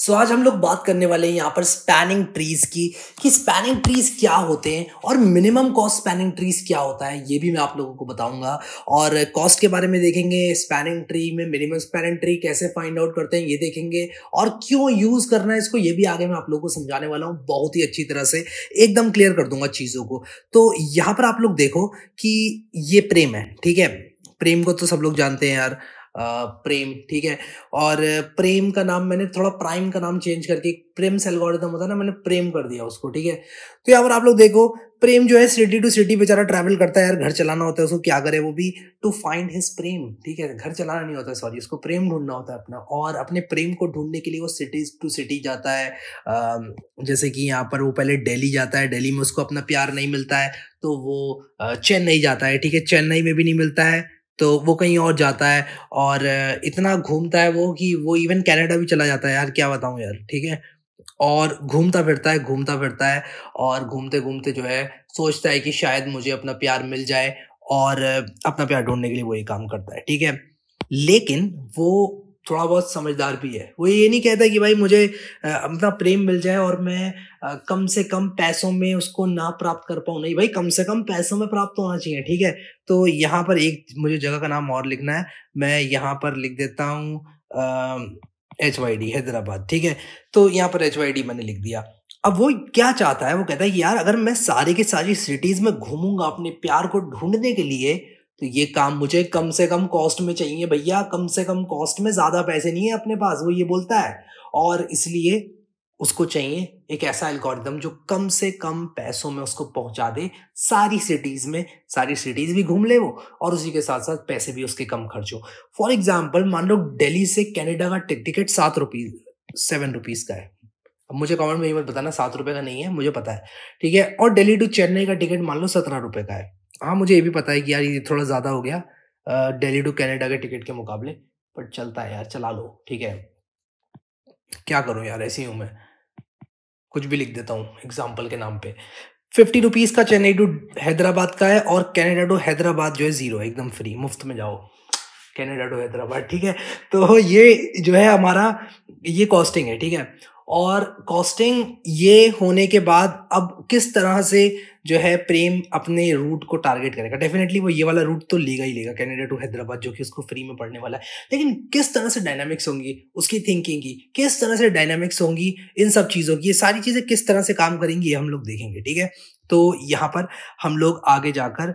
सो so, आज हम लोग बात करने वाले हैं यहाँ पर स्पैनिंग ट्रीज की कि स्पैनिंग ट्रीज क्या होते हैं और मिनिमम कॉस्ट स्पैनिंग ट्रीज क्या होता है ये भी मैं आप लोगों को बताऊंगा और कॉस्ट के बारे में देखेंगे स्पैनिंग ट्री में मिनिमम स्पैनिंग ट्री कैसे फाइंड आउट करते हैं ये देखेंगे और क्यों यूज करना है इसको ये भी आगे मैं आप लोगों को समझाने वाला हूँ बहुत ही अच्छी तरह से एकदम क्लियर कर दूंगा चीजों को तो यहाँ पर आप लोग देखो कि ये प्रेम है ठीक है प्रेम को तो सब लोग जानते हैं यार प्रेम ठीक है और प्रेम का नाम मैंने थोड़ा प्राइम का नाम चेंज करके दिया प्रेम सेलगोरिदम होता है ना मैंने प्रेम कर दिया उसको ठीक है तो यहाँ पर आप लोग देखो प्रेम जो है सिटी टू सिटी बेचारा ट्रैवल करता है यार घर चलाना होता है उसको क्या करे वो भी टू फाइंड हिज प्रेम ठीक है घर चलाना नहीं होता सॉरी उसको प्रेम ढूंढना होता है अपना और अपने प्रेम को ढूंढने के लिए वो सिटीज टू सिटी जाता है जैसे कि यहाँ पर वो पहले डेली जाता है डेली में उसको अपना प्यार नहीं मिलता है तो वो चेन्नई जाता है ठीक है चेन्नई में भी नहीं मिलता है तो वो कहीं और जाता है और इतना घूमता है वो कि वो इवन कनाडा भी चला जाता है यार क्या बताऊँ यार ठीक है और घूमता फिरता है घूमता फिरता है और घूमते घूमते जो है सोचता है कि शायद मुझे अपना प्यार मिल जाए और अपना प्यार ढूंढने के लिए वही काम करता है ठीक है लेकिन वो थोड़ा बहुत समझदार भी है वो ये नहीं कहता कि भाई मुझे अपना प्रेम मिल जाए और मैं कम से कम पैसों में उसको ना प्राप्त कर पाऊँ नहीं भाई कम से कम पैसों में प्राप्त तो होना चाहिए ठीक है तो यहाँ पर एक मुझे जगह का नाम और लिखना है मैं यहाँ पर लिख देता हूँ एच वाई डी हैदराबाद ठीक है तो यहाँ पर एच वाई डी मैंने लिख दिया अब वो क्या चाहता है वो कहता है यार अगर मैं सारी के सारी सिटीज़ में घूमूंगा अपने प्यार को ढूंढने के लिए तो ये काम मुझे कम से कम कॉस्ट में चाहिए भैया कम से कम कॉस्ट में ज़्यादा पैसे नहीं है अपने पास वो ये बोलता है और इसलिए उसको चाहिए एक ऐसा एल्गोरिदम जो कम से कम पैसों में उसको पहुंचा दे सारी सिटीज में सारी सिटीज भी घूम ले वो और उसी के साथ साथ पैसे भी उसके कम खर्च हो फॉर एग्जाम्पल मान लो दिल्ली से कैनेडा का टिकट सात रुपीज सेवन रुपीज का है अब मुझे कमेंट में ये मत बताना सात रुपए का नहीं है मुझे पता है ठीक है और दिल्ली टू चेन्नई का टिकट मान लो सत्रह रुपए का है हाँ मुझे ये भी पता है कि यार ये थोड़ा ज़्यादा हो गया दिल्ली टू कनाडा के टिकट के मुकाबले पर चलता है यार चला लो ठीक है क्या करूँ यार ऐसे ही हूँ मैं कुछ भी लिख देता हूँ एग्जाम्पल के नाम पे फिफ्टी रुपीज़ का चेन्नई टू हैदराबाद का है और कैनेडा टू हैदराबाद जो है ज़ीरो एकदम फ्री मुफ्त में जाओ कैनेडा टू हैदराबाद ठीक है तो ये जो है हमारा ये कॉस्टिंग है ठीक है और कॉस्टिंग ये होने के बाद अब किस तरह से जो है प्रेम अपने रूट को टारगेट करेगा डेफिनेटली वो ये वाला रूट तो लेगा ही लेगा कैनेडा टू हैदराबाद जो कि उसको फ्री में पढ़ने वाला है लेकिन किस तरह से डायनामिक्स होंगी उसकी थिंकिंग की किस तरह से डायनामिक्स होंगी इन सब चीज़ों की ये सारी चीज़ें किस तरह से काम करेंगी ये हम लोग देखेंगे ठीक है तो यहाँ पर हम लोग आगे जाकर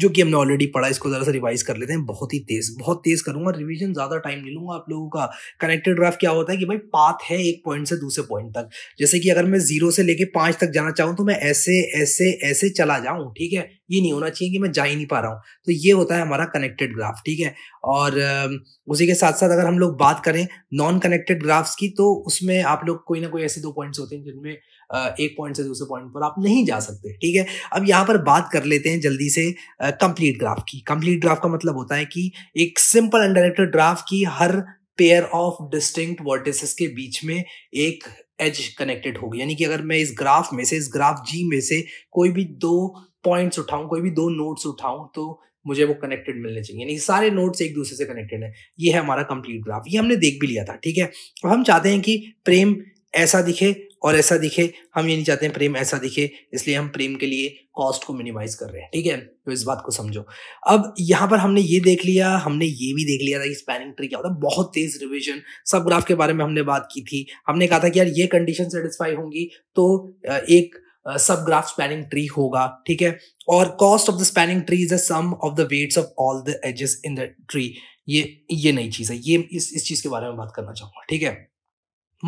जो कि हमने ऑलरेडी पढ़ा इसको ज़रा सा रिवाइज कर लेते हैं बहुत ही तेज़ बहुत तेज़ करूँगा रिविजन ज़्यादा टाइम नहीं लूँगा आप लोगों का कनेक्टेड ग्राफ क्या होता है कि भाई पाथ है एक पॉइंट से दूसरे पॉइंट तक जैसे कि अगर मैं ज़ीरो से लेके पाँच तक जाना चाहूँ तो मैं ऐसे ऐसे ऐसे चला जाऊँ ठीक है ये नहीं होना चाहिए कि मैं जा ही नहीं पा रहा हूँ तो ये होता है हमारा कनेक्टेड ग्राफ ठीक है और उसी के साथ साथ अगर हम लोग बात करें नॉन कनेक्टेड ग्राफ्स की तो उसमें आप लोग कोई ना कोई ऐसे दो पॉइंट्स होते हैं जिनमें एक पॉइंट से दूसरे पॉइंट पर आप नहीं जा सकते ठीक है अब यहाँ पर बात कर लेते हैं जल्दी से कंप्लीट ग्राफ की कंप्लीट ग्राफ का मतलब होता है कि एक सिंपल अनडायरेक्टेड ग्राफ की हर पेयर ऑफ डिस्टिंक्ट वर्टिसेस के बीच में एक एज कनेक्टेड होगी यानी कि अगर मैं इस ग्राफ में से इस ग्राफ जी में से कोई भी दो पॉइंट्स उठाऊं कोई भी दो नोट्स उठाऊं तो मुझे वो कनेक्टेड मिलने चाहिए यानी सारे नोट्स एक दूसरे से कनेक्टेड है ये है हमारा कंप्लीट ग्राफ ये हमने देख भी लिया था ठीक है अब हम चाहते हैं कि प्रेम ऐसा दिखे और ऐसा दिखे हम ये नहीं चाहते हैं प्रेम ऐसा दिखे इसलिए हम प्रेम के लिए कॉस्ट को मिनिमाइज कर रहे हैं ठीक है तो इस बात को समझो अब यहाँ पर हमने ये देख लिया हमने ये भी देख लिया था कि स्पैनिंग ट्री क्या होता है बहुत तेज रिविजन सब ग्राफ के बारे में हमने बात की थी हमने कहा था कि यार ये कंडीशन सेटिस्फाई होंगी तो एक सब ग्राफ स्पैनिंग ट्री होगा ठीक है और cost of the spanning tree is the sum of the weights of all the edges in the tree ये ये नई चीज़ है ये इस इस चीज़ के बारे में बात करना चाहूँगा ठीक है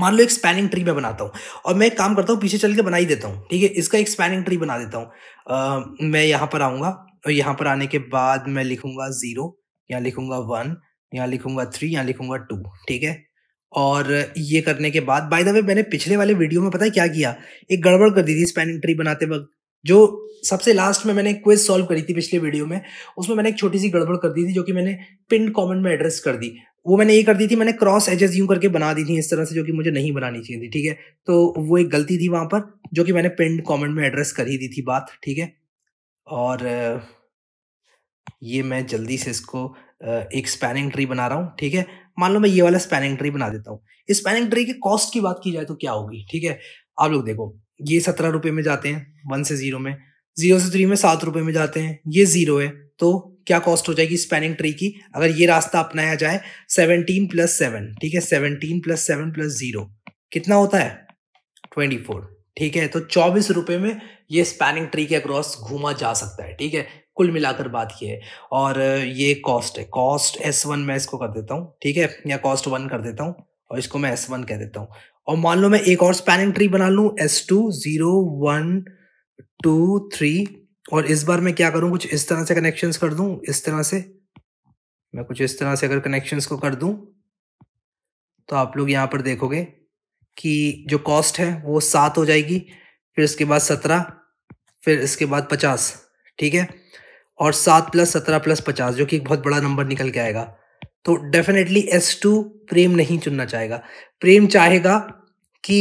मान लो एक स्पैनिंग ट्री मैं बनाता हूँ और मैं एक काम करता हूँ पीछे चल के बना ही देता हूँ ठीक है इसका एक स्पैनिंग ट्री बना देता हूँ मैं यहाँ पर आऊंगा और यहाँ पर आने के बाद मैं लिखूंगा ज़ीरो यहाँ लिखूंगा वन यहाँ लिखूंगा थ्री यहाँ लिखूंगा टू ठीक है और ये करने के बाद बाय द वे मैंने पिछले वाले वीडियो में पता है क्या किया एक गड़बड़ कर दी थी स्पैनिंग ट्री बनाते वक्त जो सबसे लास्ट में मैंने क्विज सॉल्व करी थी पिछले वीडियो में उसमें मैंने एक छोटी सी गड़बड़ कर दी थी जो कि मैंने पिन कमेंट में एड्रेस कर दी वो मैंने ये कर दी थी मैंने क्रॉस एजेस यूं करके बना दी थी इस तरह से जो कि मुझे नहीं बनानी चाहिए थी ठीक है तो वो एक गलती थी वहां पर जो कि मैंने पिंड कमेंट में एड्रेस कर ही दी थी बात ठीक है और ये मैं जल्दी से इसको एक स्पैनिंग ट्री बना रहा हूँ ठीक है मान लो मैं ये वाला स्पैनिंग ट्री बना देता हूँ इस स्पैनिंग ट्री की कॉस्ट की बात की जाए तो क्या होगी ठीक है आप लोग देखो ये सत्रह रुपये में जाते हैं वन से जीरो में जीरो से थ्री में सात रुपये में जाते हैं ये जीरो है तो क्या कॉस्ट हो जाएगी स्पैनिंग ट्री की अगर ये रास्ता अपनाया जाए सेवनटीन प्लस सेवन ठीक है seventeen plus seven plus zero कितना होता है ट्वेंटी फोर ठीक है तो चौबीस रुपये में ये स्पैनिंग ट्री के अक्रॉस घूमा जा सकता है ठीक है कुल मिलाकर बात की है और ये कॉस्ट है कॉस्ट एस वन मैं इसको कर देता हूँ ठीक है या कॉस्ट वन कर देता हूँ और इसको मैं एस वन कह देता हूँ और मान लो मैं एक और स्पैनिंग ट्री बना लूँ S two zero one two three और इस बार मैं क्या करूँ कुछ इस तरह से कनेक्शंस कर दूँ इस तरह से मैं कुछ इस तरह से अगर कनेक्शंस को कर दूँ तो आप लोग यहाँ पर देखोगे कि जो कॉस्ट है वो सात हो जाएगी फिर इसके बाद सत्रह फिर इसके बाद पचास ठीक है और सात प्लस सत्रह प्लस पचास जो कि एक बहुत बड़ा नंबर निकल के आएगा तो डेफिनेटली एस टू प्रेम नहीं चुनना चाहेगा प्रेम चाहेगा कि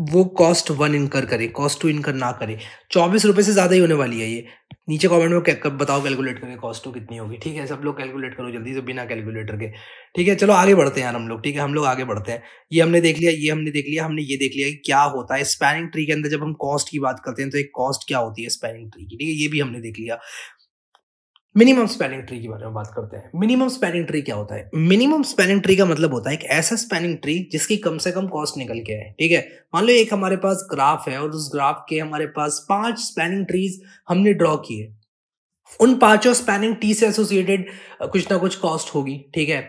वो कॉस्ट वन इनकर करे कॉस्ट टू इनकर ना करे चौबीस रुपये से ज़्यादा ही होने वाली है ये नीचे कमेंट में कब बताओ कैलकुलेट करके कॉस्ट टू कितनी होगी ठीक है सब लोग कैलकुलेट करो जल्दी से बिना कैलकुलेटर के ठीक है चलो आगे बढ़ते हैं यार हम लोग ठीक है हम लोग आगे बढ़ते हैं ये हमने देख लिया ये हमने देख लिया हमने ये देख लिया कि क्या होता है स्पैनिंग ट्री के अंदर जब हम कॉस्ट की बात करते हैं तो एक कॉस्ट क्या होती है स्पैनिंग ट्री की ठीक है ये भी हमने देख लिया मिनिमम स्पेलिंग ट्री के बारे में बात करते हैं मिनिमम स्पेलिंग ट्री क्या होता है मिनिमम स्पेलिंग ट्री का मतलब होता है एक ऐसा स्पेलिंग ट्री जिसकी कम से कम कॉस्ट निकल के है ठीक है मान लो एक हमारे पास ग्राफ है और उस ग्राफ के हमारे पास पांच स्पेलिंग ट्रीज हमने ड्रॉ किए उन पांचों स्पेलिंग ट्री से एसोसिएटेड कुछ ना कुछ कॉस्ट होगी ठीक है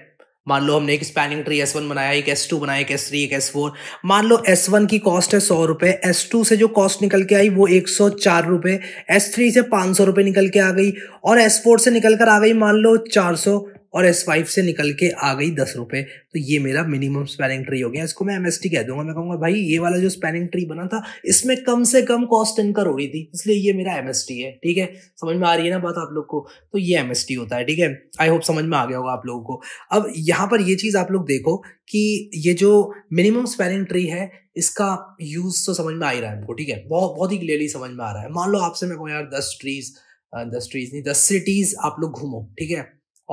मान लो हमने एक स्पैनिंग ट्री एस वन बनाया एक एस टू बनाया एक एस थ्री एक एस फोर मान लो एस वन की कॉस्ट है सौ रुपये एस टू से जो कॉस्ट निकल के आई वो एक सौ चार रुपये एस थ्री से पाँच सौ रुपये निकल के आ गई और एस फोर से निकल कर आ गई मान लो चार सौ और एस फाइव से निकल के आ गई दस रुपये तो ये मेरा मिनिमम स्पेनिंग ट्री हो गया इसको मैं एम कह दूंगा मैं कहूँगा भाई ये वाला जो स्पेनिंग ट्री बना था इसमें कम से कम कॉस्ट इनकर हो रही थी इसलिए ये मेरा एम है ठीक है समझ में आ रही है ना बात आप लोग को तो ये एम होता है ठीक है आई होप समझ में आ गया होगा आप लोगों को अब यहाँ पर ये चीज़ आप लोग देखो कि ये जो मिनिमम स्पेनिंग ट्री है इसका यूज़ तो समझ में आ ही रहा है हमको ठीक है बहुत बहुत ही क्लियरली समझ में आ रहा है मान लो आपसे मैं कहूँ यार दस ट्रीज़ दस ट्रीज नहीं दस सिटीज आप लोग घूमो ठीक है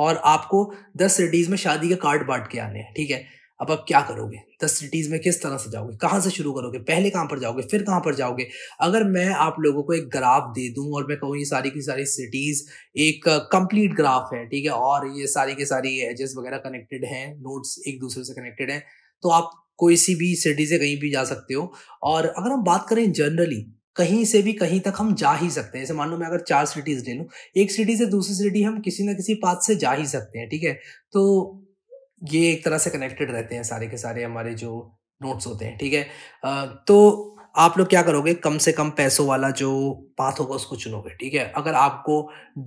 और आपको दस सिटीज में शादी के कार्ड बांट के आने हैं ठीक है अब आप क्या करोगे दस सिटीज़ में किस तरह से जाओगे कहाँ से शुरू करोगे पहले कहाँ पर जाओगे फिर कहाँ पर जाओगे अगर मैं आप लोगों को एक ग्राफ दे दूँ और मैं कहूँ ये सारी की सारी सिटीज़ एक कंप्लीट ग्राफ है ठीक है और ये सारी की सारी एजेस वगैरह कनेक्टेड हैं नोट्स एक दूसरे से कनेक्टेड हैं तो आप कोई सी भी सिटी से कहीं भी जा सकते हो और अगर हम बात करें जनरली कहीं से भी कहीं तक हम जा ही सकते हैं जैसे मान लो मैं अगर चार सिटीज ले लूँ एक सिटी से दूसरी सिटी हम किसी ना किसी पाथ से जा ही सकते हैं ठीक है तो ये एक तरह से कनेक्टेड रहते हैं सारे के सारे हमारे जो नोट्स होते हैं ठीक है तो आप लोग क्या करोगे कम से कम पैसों वाला जो पाथ होगा उसको चुनोगे ठीक है अगर आपको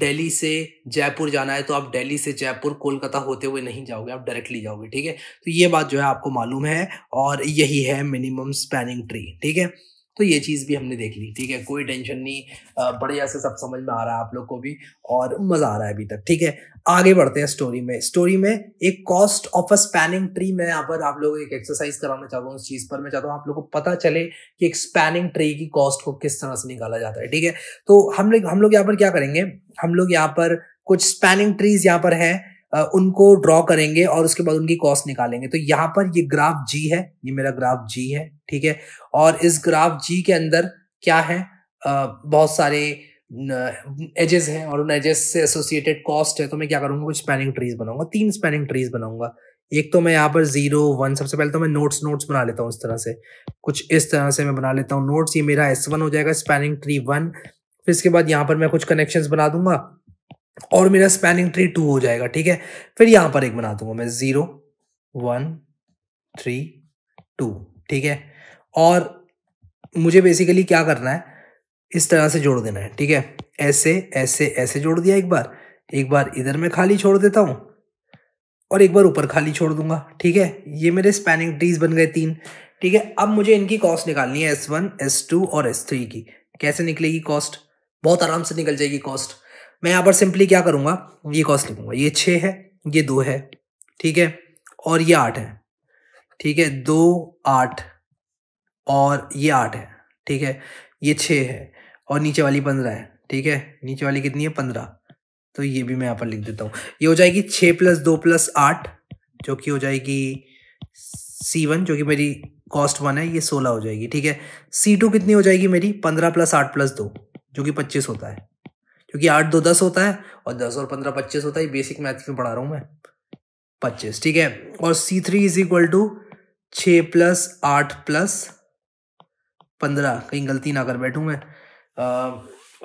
दिल्ली से जयपुर जाना है तो आप दिल्ली से जयपुर कोलकाता होते हुए नहीं जाओगे आप डायरेक्टली जाओगे ठीक है तो ये बात जो है आपको मालूम है और यही है मिनिमम स्पैनिंग ट्री ठीक है तो ये चीज़ भी हमने देख ली ठीक है कोई टेंशन नहीं बढ़िया से सब समझ में आ रहा है आप लोग को भी और मज़ा आ रहा है अभी तक ठीक है आगे बढ़ते हैं स्टोरी में स्टोरी में एक cost of a spanning tree मैं यहाँ पर आप लोग एक एक्सरसाइज कराना चाहता हूँ उस चीज़ पर मैं चाहता हूँ आप लोग को पता चले कि एक स्पैनिंग ट्री की कॉस्ट को किस तरह से निकाला जाता है ठीक है तो हम लोग हम लोग यहाँ पर क्या करेंगे हम लोग यहाँ पर कुछ स्पैनिंग ट्रीज यहाँ पर है उनको ड्रॉ करेंगे और उसके बाद उनकी कॉस्ट निकालेंगे तो यहाँ पर ये ग्राफ जी है ये मेरा ग्राफ जी है ठीक है और इस ग्राफ जी के अंदर क्या है बहुत सारे एजेस हैं और उन एजेस से एसोसिएटेड कॉस्ट है तो मैं क्या करूँगा कुछ स्पैनिंग ट्रीज बनाऊंगा तीन स्पैनिंग ट्रीज बनाऊंगा एक तो मैं यहाँ पर जीरो वन सबसे पहले तो मैं नोट्स नोट्स बना लेता हूँ इस तरह से कुछ इस तरह से मैं बना लेता हूँ नोट्स ये मेरा एस वन हो जाएगा स्पैनिंग ट्री वन फिर इसके बाद यहाँ पर मैं कुछ कनेक्शंस बना दूंगा और मेरा स्पैनिंग ट्री टू हो जाएगा ठीक है फिर यहां पर एक बना दूंगा मैं ज़ीरो वन थ्री टू ठीक है और मुझे बेसिकली क्या करना है इस तरह से जोड़ देना है ठीक है ऐसे ऐसे ऐसे जोड़ दिया एक बार एक बार इधर मैं खाली छोड़ देता हूँ और एक बार ऊपर खाली छोड़ दूंगा ठीक है ये मेरे स्पैनिंग ट्रीज बन गए तीन ठीक है अब मुझे इनकी कॉस्ट निकालनी है एस वन एस टू और एस थ्री की कैसे निकलेगी कॉस्ट बहुत आराम से निकल जाएगी कॉस्ट मैं यहाँ पर सिंपली क्या करूँगा हम्म। ये कॉस्ट लिखूंगा ये छः है ये दो है ठीक है और ये आठ है ठीक है दो आठ और ये आठ है ठीक है ये छः है और नीचे वाली पंद्रह है ठीक है नीचे वाली कितनी है पंद्रह तो ये भी मैं यहाँ पर लिख देता हूँ ये हो जाएगी छः प्लस दो प्लस आठ जो कि हो जाएगी सी वन जो कि मेरी कॉस्ट वन है ये सोलह हो जाएगी ठीक है सी टू कितनी हो जाएगी मेरी पंद्रह प्लस आठ प्लस दो जो कि पच्चीस होता है क्योंकि आठ दो दस होता है और दस और पंद्रह पच्चीस होता है बेसिक मैथ में पढ़ा रहा हूँ मैं पच्चीस ठीक है और C three is equal to छ प्लस आठ प्लस पंद्रह कहीं गलती ना कर बैठूँ मैं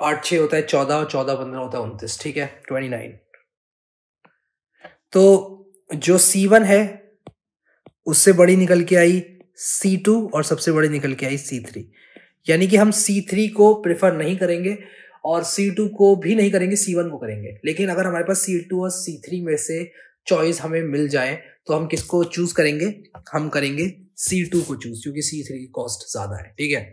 आठ छः होता है चौदह और चौदह पंद्रह होता है उनतीस ठीक है ट्वेंटी नाइन तो जो सी वन है उससे बड़ी निकल के आई सी टू और सबसे बड़ी निकल के आई सी थ्री यानी कि हम सी थ्री को प्रेफर नहीं करेंगे और सी टू को भी नहीं करेंगे सी वन को करेंगे लेकिन अगर हमारे पास सी टू और सी थ्री में से चॉइस हमें मिल जाए तो हम किसको चूज करेंगे हम करेंगे सी टू को चूज क्योंकि सी थ्री की कॉस्ट ज्यादा है ठीक है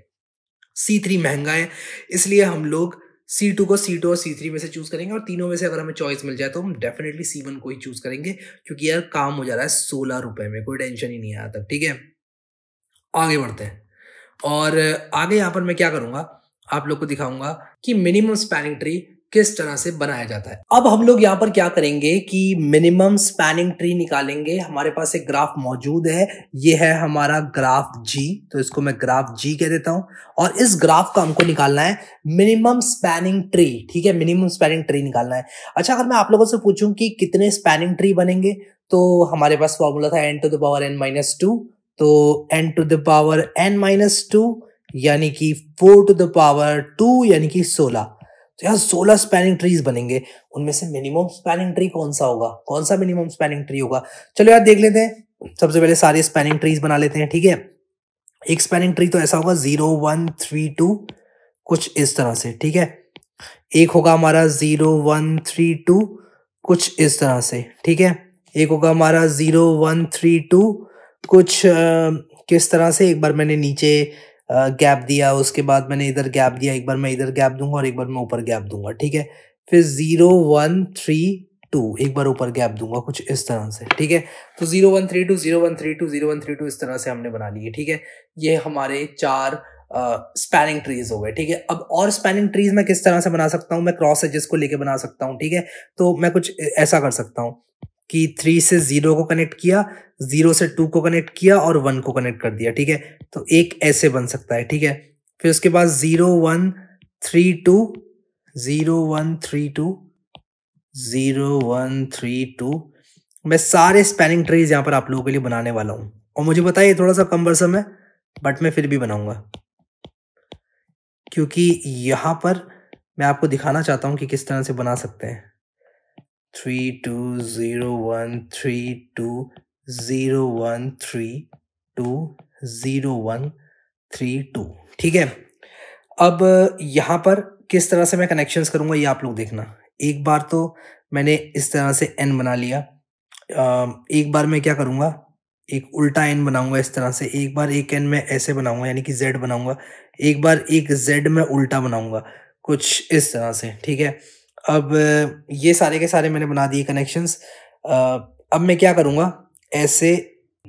सी थ्री महंगा है इसलिए हम लोग सी टू को सी टू और सी थ्री में से चूज करेंगे और तीनों में से अगर हमें चॉइस मिल जाए तो हम डेफिनेटली सी वन को ही चूज करेंगे क्योंकि यार काम हो जा रहा है सोलह रुपए में कोई टेंशन ही नहीं आया तक ठीक है आगे बढ़ते हैं और आगे यहाँ पर मैं क्या करूँगा आप लोग को दिखाऊंगा कि मिनिमम स्पैनिंग ट्री किस तरह से बनाया जाता है अब हम लोग यहाँ पर क्या करेंगे कि मिनिमम स्पैनिंग ट्री निकालेंगे हमारे पास एक ग्राफ मौजूद है ये है हमारा ग्राफ जी तो इसको मैं ग्राफ जी कह देता हूँ और इस ग्राफ का हमको निकालना है मिनिमम स्पैनिंग ट्री ठीक है मिनिमम स्पैनिंग ट्री निकालना है अच्छा अगर मैं आप लोगों से पूछूं कि कितने स्पैनिंग ट्री बनेंगे तो हमारे पास फॉर्मूला था N to the power N minus two तो N to the power N minus two यानी कि four to the power two यानी कि सोलह तो यहाँ सोलह स्पैनिंग ट्रीज बनेंगे उनमें से मिनिमम स्पैनिंग ट्री कौन सा होगा कौन सा मिनिमम स्पैनिंग ट्री होगा चलो यार देख लेते हैं सबसे पहले सारे स्पैनिंग ट्रीज बना लेते हैं ठीक है एक स्पैनिंग ट्री तो ऐसा होगा जीरो वन थ्री टू कुछ इस तरह से ठीक है एक होगा हमारा जीरो वन थ्री टू कुछ इस तरह से ठीक है एक होगा हमारा जीरो वन थ्री टू कुछ आ, किस तरह से एक बार मैंने नीचे गैप दिया उसके बाद मैंने इधर गैप दिया एक बार मैं इधर गैप दूंगा और एक बार मैं ऊपर गैप दूंगा ठीक है फिर जीरो वन थ्री टू एक बार ऊपर गैप दूंगा कुछ इस तरह से ठीक है तो zero one three two zero one three two zero one three two इस तरह से हमने बना लिए ठीक है ये हमारे चार स्पैनिंग ट्रीज हो गए ठीक है अब और स्पैनिंग ट्रीज मैं किस तरह से बना सकता हूँ मैं क्रॉस एजेस को लेके बना सकता हूँ ठीक है तो मैं कुछ ऐसा कर सकता हूँ कि थ्री से जीरो को कनेक्ट किया जीरो से टू को कनेक्ट किया और वन को कनेक्ट कर दिया ठीक है तो एक ऐसे बन सकता है ठीक है फिर उसके बाद zero one three two zero one three two zero one three two मैं सारे स्पेनिंग ट्रीज यहाँ पर आप लोगों के लिए बनाने वाला हूँ और मुझे पता है थोड़ा सा कम बरसम है बट मैं फिर भी बनाऊंगा क्योंकि यहाँ पर मैं आपको दिखाना चाहता हूँ कि किस तरह से बना सकते हैं three two zero one three two zero one three two zero one three two ठीक है अब यहाँ पर किस तरह से मैं कनेक्शंस करूँगा ये आप लोग देखना एक बार तो मैंने इस तरह से एन बना लिया एक बार मैं क्या करूँगा एक उल्टा एन बनाऊँगा इस तरह से एक बार एक एन मैं ऐसे बनाऊंगा यानी कि जेड बनाऊंगा एक बार एक जेड मैं उल्टा बनाऊँगा कुछ इस तरह से ठीक है अब ये सारे के सारे मैंने बना दिए कनेक्शंस अब मैं क्या करूँगा ऐसे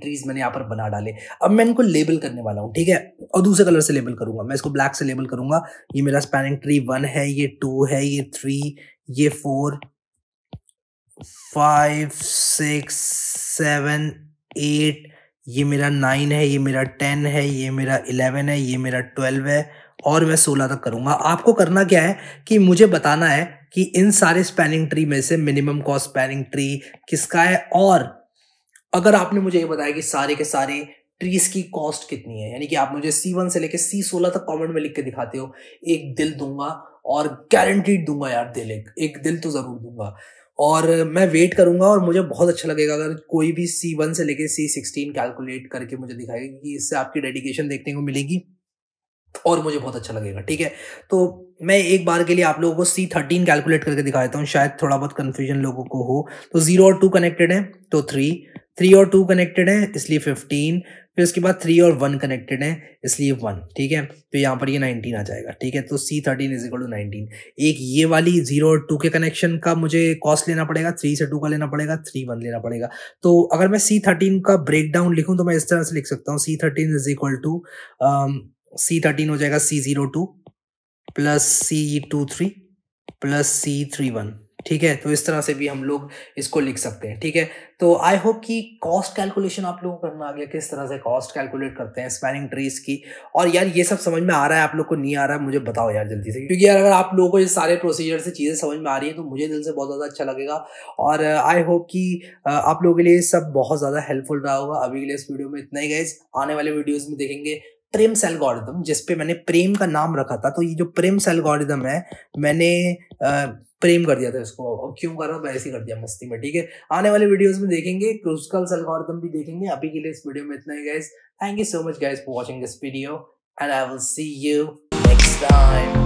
ट्रीज मैंने यहाँ पर बना डाले अब मैं इनको लेबल करने वाला हूँ ठीक है और दूसरे कलर से लेबल करूंगा मैं इसको ब्लैक से लेबल करूंगा ये मेरा स्पैनिंग ट्री वन है ये टू है ये थ्री ये four five six seven eight ये मेरा नाइन है ये मेरा टेन है ये मेरा इलेवन है ये मेरा ट्वेल्व है और मैं सोलह तक करूंगा आपको करना क्या है कि मुझे बताना है कि इन सारे स्पैनिंग ट्री में से मिनिमम कॉस्ट स्पैनिंग ट्री किसका है और अगर आपने मुझे ये बताया कि सारे के सारे ट्रीज की कॉस्ट कितनी है यानी कि आप मुझे सी वन से लेकर सी सोलह तक कमेंट में लिख के दिखाते हो एक दिल दूंगा और गारंटीड दूंगा यार दिल एक एक दिल तो ज़रूर दूंगा और मैं वेट करूंगा और मुझे बहुत अच्छा लगेगा अगर कोई भी सी वन से लेकर सी सिक्सटीन कैलकुलेट करके मुझे दिखाएगा कि इससे आपकी डेडिकेशन देखने को मिलेगी और मुझे बहुत अच्छा लगेगा ठीक है तो मैं एक बार के लिए आप लोगों को सी थर्टीन कैलकुलेट करके दिखा देता हूँ शायद थोड़ा बहुत कन्फ्यूजन लोगों को हो तो जीरो और टू कनेक्टेड है तो थ्री थ्री और टू कनेक्टेड है इसलिए फिफ्टीन फिर उसके बाद थ्री और वन कनेक्टेड है इसलिए वन ठीक है तो यहाँ पर ये नाइनटीन आ जाएगा ठीक है तो C thirteen is equal to nineteen एक ये वाली जीरो और टू के कनेक्शन का मुझे कॉस्ट लेना पड़ेगा थ्री से टू का लेना पड़ेगा थ्री वन लेना पड़ेगा तो अगर मैं सी थर्टीन का ब्रेक डाउन लिखूँ तो मैं इस तरह से लिख सकता हूँ C thirteen is equal to C thirteen हो जाएगा C zero two plus C two three plus C three one ठीक है तो इस तरह से भी हम लोग इसको लिख सकते हैं ठीक है तो आई होप कि कॉस्ट कैलकुलेशन आप लोगों को करना आ गया किस तरह से कॉस्ट कैलकुलेट करते हैं स्पैनिंग ट्रीज की और यार ये सब समझ में आ रहा है आप लोग को नहीं आ रहा है मुझे बताओ यार जल्दी से क्योंकि यार अगर आप लोगों को ये सारे प्रोसीजर से चीज़ें समझ में आ रही हैं तो मुझे दिल से बहुत ज़्यादा अच्छा लगेगा और आई होप कि आप लोगों के लिए सब बहुत ज़्यादा हेल्पफुल रहा होगा अभी के लिए इस वीडियो में इतना ही गए आने वाले वीडियोज़ में देखेंगे प्रेम्स एल्गोरिदम जिसपे मैंने प्रेम का नाम रखा था तो ये जो प्रेम्स एल्गोरिदम है मैंने प्रेम कर दिया था इसको क्यों कर रहा हूँ ऐसे कर दिया मस्ती में ठीक है आने वाले वीडियोस में देखेंगे क्रूस्कल्स एल्गोरिदम भी देखेंगे अभी के लिए इस वीडियो में इतना ही guys thank you so much guys for watching this video and I will see you next time